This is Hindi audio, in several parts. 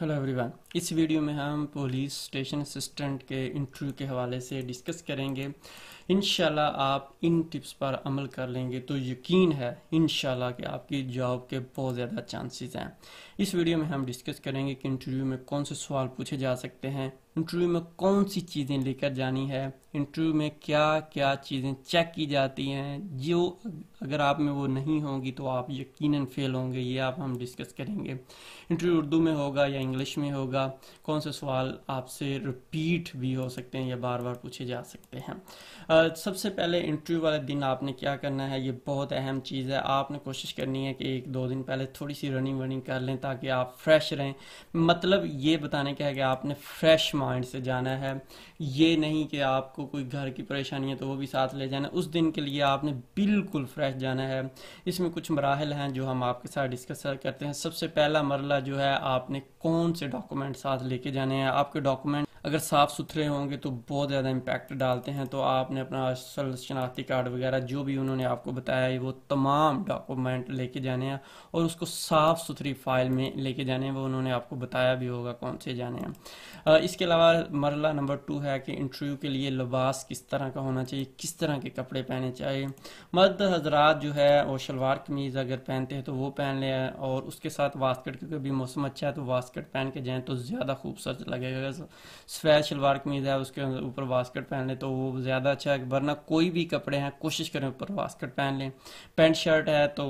Hello everyone. इस वीडियो में हम पुलिस स्टेशन असिस्टेंट के इंटरव्यू के हवाले से डिस्कस करेंगे इनशाला आप इन टिप्स पर अमल कर लेंगे तो यकीन है इनशाला कि आपकी जॉब के बहुत ज़्यादा चांसेस हैं इस वीडियो में हम डिस्कस करेंगे कि इंटरव्यू में कौन से सवाल पूछे जा सकते हैं इंटरव्यू में कौन सी चीज़ें लेकर जानी है इंटरव्यू में क्या क्या चीज़ें चेक की जाती हैं जो अगर आप में वो नहीं होंगी तो आप यकीन फेल होंगे ये आप हम डिस्कस करेंगे इंटरव्यू उर्दू में होगा या इंग्लिश में होगा होगा कौन से सवाल आपसे रिपीट भी हो सकते हैं या बार बार पूछे जा सकते हैं uh, सबसे पहले इंटरव्यू वाले दिन आपने क्या करना है ये बहुत अहम चीज़ है आपने कोशिश करनी है कि एक दो दिन पहले थोड़ी सी रनिंग वनिंग कर लें ताकि आप फ्रेश रहें मतलब ये बताने का है कि आपने फ्रेश माइंड से जाना है ये नहीं कि आपको कोई घर की परेशानी है तो वो भी साथ ले जाना उस दिन के लिए आपने बिल्कुल फ्रेश जाना है इसमें कुछ मराहल हैं जो हम आपके साथ डिस्कस करते हैं सबसे पहला मरला जो है आपने कौन से डॉक्यूमेंट डॉक्यूमेंट साथ लेके जाने हैं आपके डॉक्यूमेंट अगर साफ़ सुथरे होंगे तो बहुत ज़्यादा इम्पैक्ट डालते हैं तो आपने अपना असल शनाख्ती कार्ड वगैरह जो भी उन्होंने आपको बताया है वो तमाम डॉक्यूमेंट लेके जाने हैं और उसको साफ़ सुथरी फाइल में लेके जाने हैं वो उन्होंने आपको बताया भी होगा कौन से जाने हैं इसके अलावा मरला नंबर टू है कि इंटरव्यू के लिए लबास किस तरह का होना चाहिए किस तरह के कपड़े पहने चाहिए मर्द हजरात जो है वो शलवार कमीज़ अगर पहनते हैं तो वो पहन लें और उसके साथ वास्कट क्योंकि अभी मौसम अच्छा है तो वास्कट पहन के जाएँ तो ज़्यादा खूबसूरत लगेगा सफ़ेद शलवार कमीज़ है उसके ऊपर वास्कट पहन लें तो वो ज़्यादा अच्छा है वरना कोई भी कपड़े हैं कोशिश करें ऊपर वास्कट पहन लें पेंट शर्ट है तो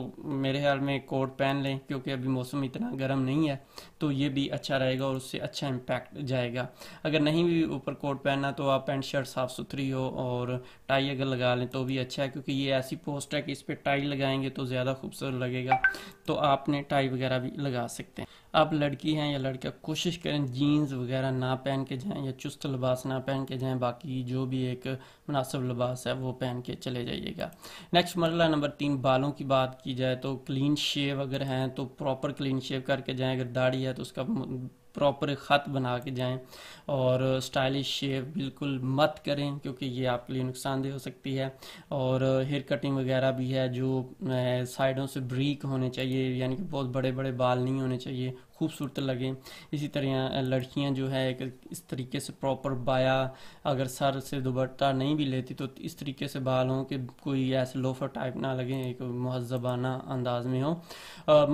मेरे ख्याल में कोट पहन लें क्योंकि अभी मौसम इतना गर्म नहीं है तो ये भी अच्छा रहेगा और उससे अच्छा इम्पैक्ट जाएगा अगर नहीं भी ऊपर कोट पहनना तो आप पेंट शर्ट साफ़ सुथरी हो और टाई अगर लगा लें तो भी अच्छा है क्योंकि ये ऐसी पोस्ट है कि इस पर टाई लगाएंगे तो ज़्यादा खूबसूरत लगेगा तो आपने टाई वगैरह भी लगा सकते हैं आप लड़की हैं या लड़का कोशिश करें जीन्स वगैरह ना पहन के जाएं या चुस्त लिबास ना पहन के जाएं बाकी जो भी एक मुनासिब लिबास है वो पहन के चले जाइएगा नेक्स्ट मरला नंबर तीन बालों की बात की जाए तो क्लीन शेव अगर हैं तो प्रॉपर क्लीन शेव करके जाएं अगर दाढ़ी है तो उसका प्रॉपर ख़त बना के जाएं और स्टाइलिश शेव बिल्कुल मत करें क्योंकि ये आपके लिए नुकसानदेह हो सकती है और हेयर कटिंग वगैरह भी है जो साइडों से ब्रीक होने चाहिए यानी कि बहुत बड़े बड़े बाल नहीं होने चाहिए खूबसूरत लगें इसी तरह लड़कियां जो है एक इस तरीके से प्रॉपर बाया अगर सर से दुबट्टा नहीं भी लेती तो इस तरीके से बाल हों कि कोई ऐसे लोफर टाइप ना लगे एक महजबाना अंदाज में हो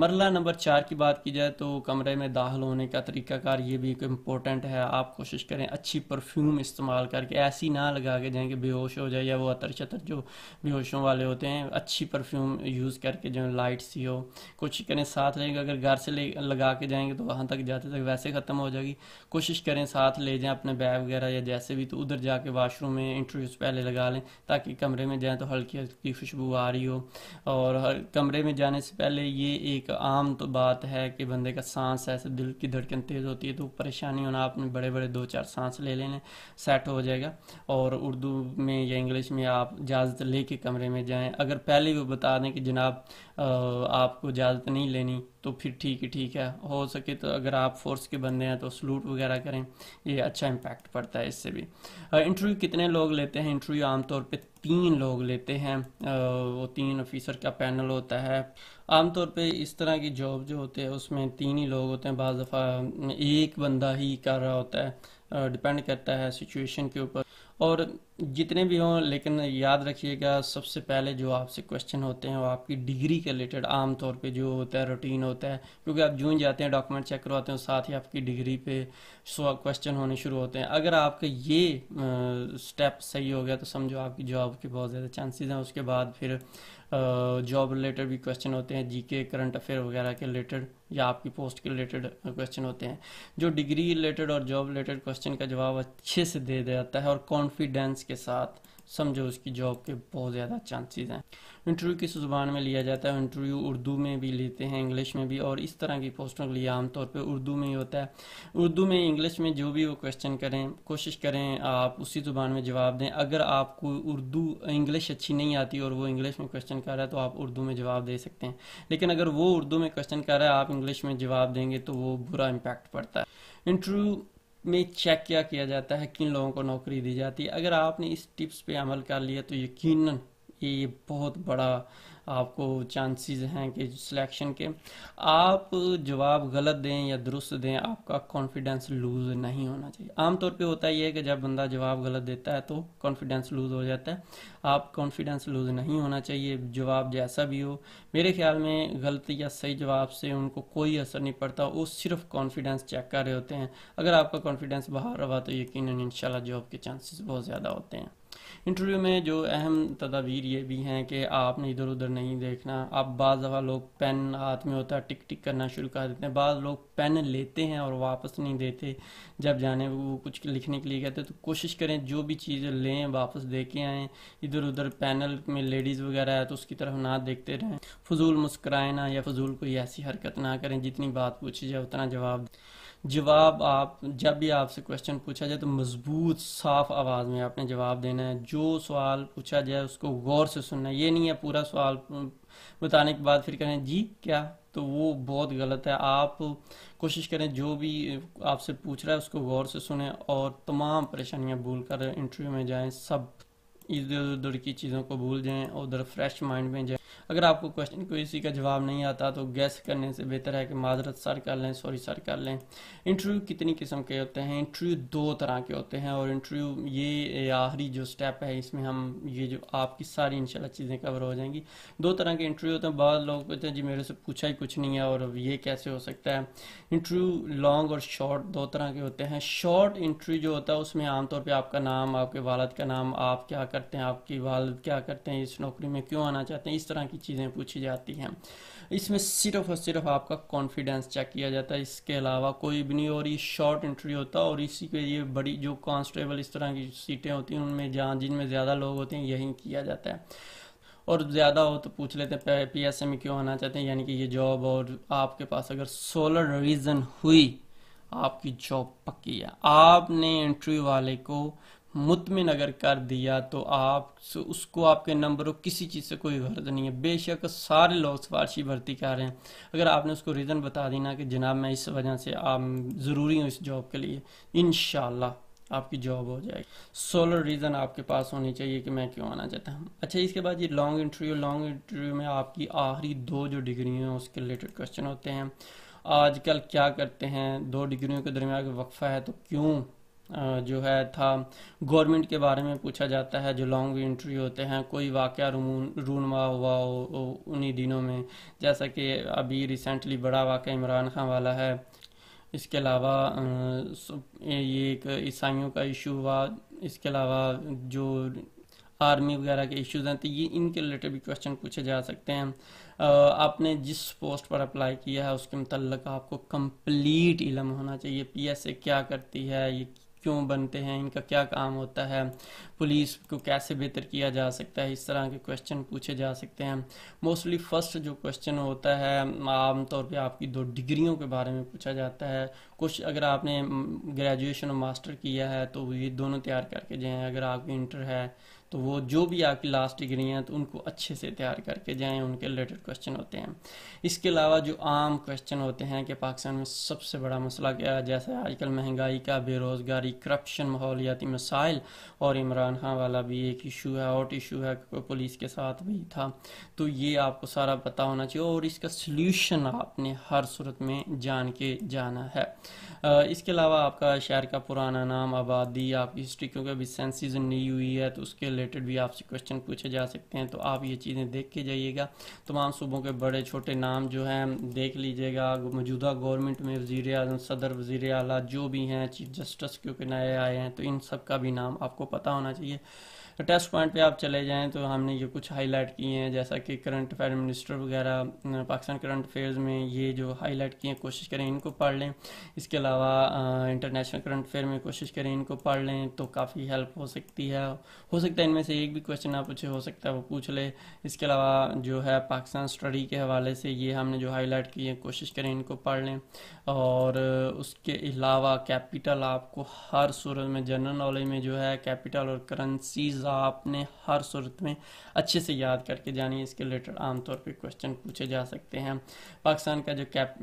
मरला नंबर चार की बात की जाए तो कमरे में दाखिल होने का तरीकाकार ये भी एक इम्पोर्टेंट है आप कोशिश करें अच्छी परफ्यूम इस्तेमाल करके ऐसी ना लगा के जाएँ कि बेहोश हो जाए या वो अतर शतर जो बेहोशों वाले होते हैं अच्छी परफ्यूम यूज़ करके जो लाइट सी हो कोशिश करें साथ लेंगे अगर घर से ले लगा के जाएँ जाएंगे तो वहाँ तक जाते तक वैसे ख़त्म हो जाएगी कोशिश करें साथ ले जाएं अपने बैग वगैरह या जैसे भी तो उधर जाके वाशरूम में इंटरव्यूज पहले लगा लें ताकि कमरे में जाए तो हल्की हल्की खुशबू आ रही हो और हर कमरे में जाने से पहले ये एक आम तो बात है कि बंदे का सांस ऐसे दिल की धड़कन तेज़ होती है तो परेशानी होना आपने बड़े बड़े दो चार सांस ले लेने सेट हो जाएगा और उर्दू में या इंग्लिश में आप इजाज़त ले कमरे में जाए अगर पहले वो बता दें कि जनाब आपको इजाज़त नहीं लेनी तो फिर ठीक है ठीक है हो सके तो अगर आप फोर्स के बंदे हैं तो सलूट वगैरह करें ये अच्छा इम्पैक्ट पड़ता है इससे भी इंटरव्यू कितने लोग लेते हैं इंटरव्यू आमतौर पे तीन लोग लेते हैं वो तीन ऑफिसर का पैनल होता है आमतौर पे इस तरह की जॉब जो होते हैं उसमें तीन ही लोग होते हैं बज़ दफ़ा एक बंदा ही कर रहा होता है डिपेंड करता है सिचुएशन के ऊपर और जितने भी हों लेकिन याद रखिएगा सबसे पहले जो आपसे क्वेश्चन होते हैं वो आपकी डिग्री के रिलेटेड आम तौर पे जो होता है रूटीन होता है क्योंकि आप जून जाते हैं डॉक्यूमेंट चेक करवाते हैं साथ ही आपकी डिग्री पे क्वेश्चन होने शुरू होते हैं अगर आपका ये स्टेप सही हो गया तो समझो आपकी जॉब के बहुत ज़्यादा चांसेज हैं उसके बाद फिर जॉब रिलेटेड भी क्वेश्चन होते हैं जीके करंट अफेयर वगैरह के रिलेटेड या आपकी पोस्ट के रिलेटेड क्वेश्चन होते हैं जो डिग्री रिलेटेड और जॉब रिलेटेड क्वेश्चन का जवाब अच्छे से दे दिया जाता है और कॉन्फिडेंस के साथ समझो उसकी जॉब के बहुत ज़्यादा चांसेस हैं इंटरव्यू किस ज़ुबान में लिया जाता है इंटरव्यू उर्दू में भी लेते हैं इंग्लिश में भी और इस तरह की पोस्टों के लिए आमतौर पर उर्दू में ही होता है उर्दू में इंग्लिश में जो भी वो क्वेश्चन करें कोशिश करें आप उसी ज़ुबान में जवाब दें अगर आपको उर्दू इंग्लिश अच्छी नहीं आती और वो इंग्लिश में क्वेश्चन कर रहा है तो आप उर्दू में जवाब दे सकते हैं लेकिन अगर वो उर्दू में क्वेश्चन कर रहा है आप इंग्लिश में जवाब देंगे तो वो बुरा इम्पैक्ट पड़ता है इंटरव्यू में चेक क्या किया जाता है किन लोगों को नौकरी दी जाती है अगर आपने इस टिप्स पे अमल कर लिया तो यकीनन ये बहुत बड़ा आपको चांसेस हैं कि सिलेक्शन के आप जवाब गलत दें या दुरुस्त दें आपका कॉन्फिडेंस लूज़ नहीं होना चाहिए आमतौर पे होता ही है कि जब बंदा जवाब गलत देता है तो कॉन्फिडेंस लूज़ हो जाता है आप कॉन्फिडेंस लूज़ नहीं होना चाहिए जवाब जैसा भी हो मेरे ख्याल में गलत या सही जवाब से उनको कोई असर नहीं पड़ता वो सिर्फ कॉन्फिडेंस चेक कर रहे होते हैं अगर आपका कॉन्फिडेंस बाहर रहा तो यकीन इन जॉब के चांसेस बहुत ज़्यादा होते हैं इंटरव्यू में जो अहम तदावीर ये भी हैं कि आपने इधर उधर नहीं देखना आप बाज़ दफ़ा लोग पेन हाथ में होता है टिक टिक करना शुरू कर देते हैं बाद लोग पेन लेते हैं और वापस नहीं देते जब जाने वो कुछ लिखने के लिए कहते तो कोशिश करें जो भी चीज़ें लें वापस दे के आएँ इधर उधर पैनल में लेडीज़ वगैरह है तो उसकी तरफ ना देखते रहें फजूल मुस्कराए ना या फजूल कोई ऐसी हरकत ना करें जितनी बात पूछी जाए उतना जवाब जवाब आप जब भी आपसे क्वेश्चन पूछा जाए तो मजबूत साफ आवाज़ में आपने जवाब देना है जो सवाल पूछा जाए उसको गौर से सुनना ये नहीं है पूरा सवाल बताने के बाद फिर कहें जी क्या तो वो बहुत गलत है आप कोशिश करें जो भी आपसे पूछ रहा है उसको गौर से सुने और तमाम परेशानियां भूल कर इंटरव्यू में जाएं सब इधर उधर की चीज़ों को भूल जाएं और उधर फ्रेश माइंड में जाएं अगर आपको क्वेश्चन को इसी का जवाब नहीं आता तो गैस करने से बेहतर है कि माजरत सर कर लें सॉरी सर कर लें इंटरव्यू कितनी किस्म के होते हैं इंटरव्यू दो तरह के होते हैं और इंटरव्यू ये आखिरी जो स्टेप है इसमें हम ये जो आपकी सारी इंशाल्लाह चीज़ें कवर हो जाएंगी दो तरह के इंटरव्यू होते हैं बहुत लोग कहते हैं जी मेरे से पूछा ही कुछ नहीं है और ये कैसे हो सकता है इंटरव्यू लॉन्ग और शॉर्ट दो तरह के होते हैं शॉर्ट इंटरव्यू जो होता है उसमें आमतौर पर आपका नाम आपके वालद का नाम आप क्या करते हैं आपकी वालद क्या करते हैं इस नौकरी में क्यों आना चाहते हैं इस तरह की चीज़ें पूछी जाती हैं इसमें सिर्फ और सिर्फ आपका कॉन्फिडेंस चेक किया जाता है इसके अलावा कोई भी नहीं और ये शॉर्ट इंटरव्यू होता है और इसी के लिए बड़ी जो कॉन्स्टेबल इस तरह की सीटें होती हैं उनमें जहाँ जिनमें ज़्यादा लोग होते हैं यहीं किया जाता है और ज़्यादा हो तो पूछ लेते हैं पी एस एम क्यों आना चाहते हैं यानी कि ये जॉब और आपके पास अगर सोलर रीज़न हुई आपकी जॉब पक्की है आपने इंटरव्यू वाले को मुतमिन अगर कर दिया तो आप उसको आपके नंबर किसी चीज़ से कोई गर्ज नहीं है बेशक सारे लोग सिफारशी भर्ती कर रहे हैं अगर आपने उसको रीज़न बता देना कि जनाब मैं इस वजह से आप ज़रूरी हूँ इस जॉब के लिए इन आपकी जॉब हो जाएगी सोलर रीज़न आपके पास होनी चाहिए कि मैं क्यों आना चाहता हूँ अच्छा इसके बाद ये लॉन्ग इंटरव्यू लॉन्ग इंटरव्यू में आपकी आखिरी दो जो डिग्री हैं उसके रिलेटेड क्वेश्चन होते हैं आजकल क्या करते हैं दो डिग्रियों के दरमियान वक्फा है तो क्यों जो है था गवर्नमेंट के बारे में पूछा जाता है जो लॉन्ग इंट्री होते हैं कोई वाक़ रूनमा हुआ हो उन्हीं दिनों में जैसा कि अभी रिसेंटली बड़ा वाक़ इमरान खान वाला है इसके अलावा ये एक ईसाइयों का इशू हुआ इसके अलावा जो आर्मी वगैरह के इश्यूज़ हैं तो ये इनके रिलेटेड भी क्वेश्चन पूछे जा सकते हैं आपने जिस पोस्ट पर अप्लाई किया है उसके मतलब आपको कंप्लीट इलम होना चाहिए पीएसए क्या करती है ये क्यों बनते हैं इनका क्या काम होता है पुलिस को कैसे बेहतर किया जा सकता है इस तरह के क्वेश्चन पूछे जा सकते हैं मोस्टली फर्स्ट जो क्वेश्चन होता है आमतौर पे आपकी दो डिग्रियों के बारे में पूछा जाता है कुछ अगर आपने ग्रेजुएशन और मास्टर किया है तो ये दोनों तैयार करके जाएँ अगर आपकी इंटर है तो वो जो भी आपकी लास्ट डिग्री हैं तो उनको अच्छे से तैयार करके जाएं उनके रिलेटेड क्वेश्चन होते हैं इसके अलावा जो आम क्वेश्चन होते हैं कि पाकिस्तान में सबसे बड़ा मसला क्या है जैसे आजकल महंगाई का बेरोज़गारी करप्शन माहौलियाती मसाइल और इमरान खान वाला भी एक इशू है हॉट इशू है पुलिस के साथ भी था तो ये आपको सारा पता होना चाहिए और इसका सल्यूशन आपने हर सूरत में जान के जाना है इसके अलावा आपका शहर का पुराना नाम आबादी आपकी हिस्ट्री क्योंकि अभी सेंसिस नहीं हुई है तो उसके रिलेटेड भी आपसे क्वेश्चन पूछे जा सकते हैं तो आप ये चीज़ें देख के जाइएगा तमाम सूबों के बड़े छोटे नाम जो हैं देख लीजिएगा मौजूदा गवर्नमेंट में वजी अजम सदर वजीर अला जो भी हैं चीफ जस्टिस क्योंकि नए आए हैं तो इन सब का भी नाम आपको पता होना चाहिए तो टेस्ट पॉइंट पे आप चले जाएँ तो हमने ये कुछ हाईलाइट किए हैं जैसा कि करंट अफेयर मिनिस्टर वगैरह पाकिस्तान करंट अफेयर्स में ये जो हाईलाइट किए हैं कोशिश करें इनको पढ़ लें इसके अलावा इंटरनेशनल करंट अफेयर में कोशिश करें इनको पढ़ लें तो काफ़ी हेल्प हो सकती है हो सकता है इनमें से एक भी क्वेश्चन आप पूछे हो सकता है वो पूछ ले इसके अलावा जो है पाकिस्तान स्टडी के हवाले से ये हमने जो हाईलाइट किए हैं कोशिश करें इनको पढ़ लें और उसके अलावा कैपिटल आपको हर सूरत में जनरल नॉलेज में जो है कैपिटल और करेंसीज मामला आपने हर सूरत में अच्छे से याद करके जानिए इसके रिलेटेड आमतौर पर क्वेश्चन पूछे जा सकते हैं पाकिस्तान का जो कैप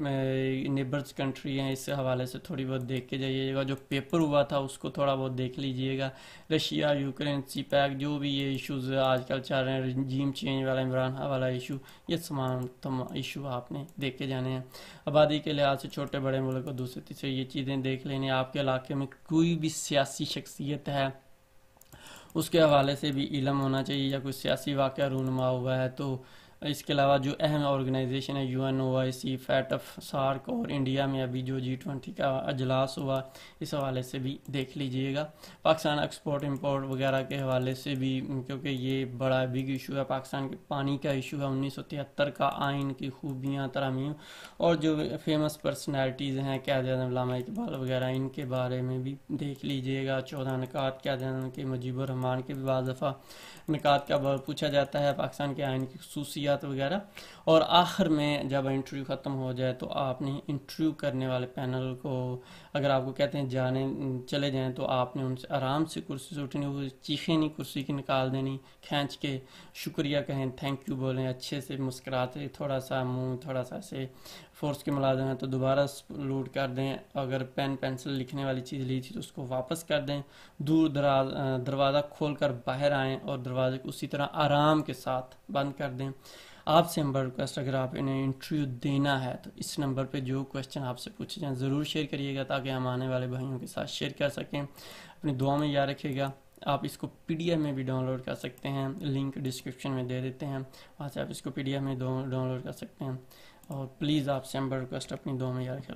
नेबर्स कंट्री है इस हवाले से थोड़ी बहुत देख के जाइएगा जो पेपर हुआ था उसको थोड़ा बहुत देख लीजिएगा रशिया यूक्रेन सी पैक जो भी ये इशूज़ आजकल चल रहे हैं जीम चेंज वाला इमरान वाला इशू ये तमाम तमाम इशू आपने देख के जाने हैं आबादी के लिहाज से छोटे बड़े मुल्क और दूसरे तीसरे ये चीज़ें देख लेने आपके इलाके में कोई भी सियासी शख्सियत है उसके हवाले से भी इलम होना चाहिए या कोई सियासी वाक़ रूनमा हुआ है तो इसके अलावा जो अहम ऑर्गेनाइजेशन है U N O I C फैट ऑफ सार्क और इंडिया में अभी जो जी ट्वेंटी का अजलास हुआ इस हवाले से भी देख लीजिएगा पाकिस्तान एक्सपोर्ट इम्पोर्ट वगैरह के हवाले से भी क्योंकि ये बड़ा बिग इशू है पाकिस्तान के पानी का इशू है उन्नीस सौ तिहत्तर का आइन की खूबियाँ तरामीम और जो फेमस पर्सनैलिटीज़ हैं क्याद अजम इकबाल वगैरह इनके बारे में भी देख लीजिएगा चौदह निकात कैद के मुजीबरहमान रहमान के भी बाज़ दफ़ा का पूछा जाता है पाकिस्तान के आइन की खसूसियात मुलाकात वगैरह और आखिर में जब इंटरव्यू ख़त्म हो जाए तो आपने इंटरव्यू करने वाले पैनल को अगर आपको कहते हैं जाने चले जाएं तो आपने उनसे आराम से कुर्सी से उठनी वो चीखें नहीं कुर्सी की निकाल देनी खींच के शुक्रिया कहें थैंक यू बोलें अच्छे से मुस्कराते थोड़ा सा मुंह थोड़ा सा से फोर्स के मिला है तो दोबारा लूट कर दें अगर पेन पेंसिल लिखने वाली चीज़ ली थी तो उसको वापस कर दें दूर दरवाज़ा खोल कर बाहर आएँ और दरवाजे को उसी तरह आराम के साथ बंद कर दें आपसे हम रिक्वेस्ट अगर आप इन्हें इंटरव्यू देना है तो इस नंबर पे जो क्वेश्चन आपसे पूछे जाए ज़रूर शेयर करिएगा ताकि हम आने वाले भाइयों के साथ शेयर कर सकें अपनी दुआ में याद रखिएगा आप इसको पी में भी डाउनलोड कर सकते हैं लिंक डिस्क्रिप्शन में दे देते हैं वहाँ से आप इसको पी में डाउनलोड कर सकते हैं और प्लीज़ आपसे हम रिक्वेस्ट अपनी दुआ में याद रखें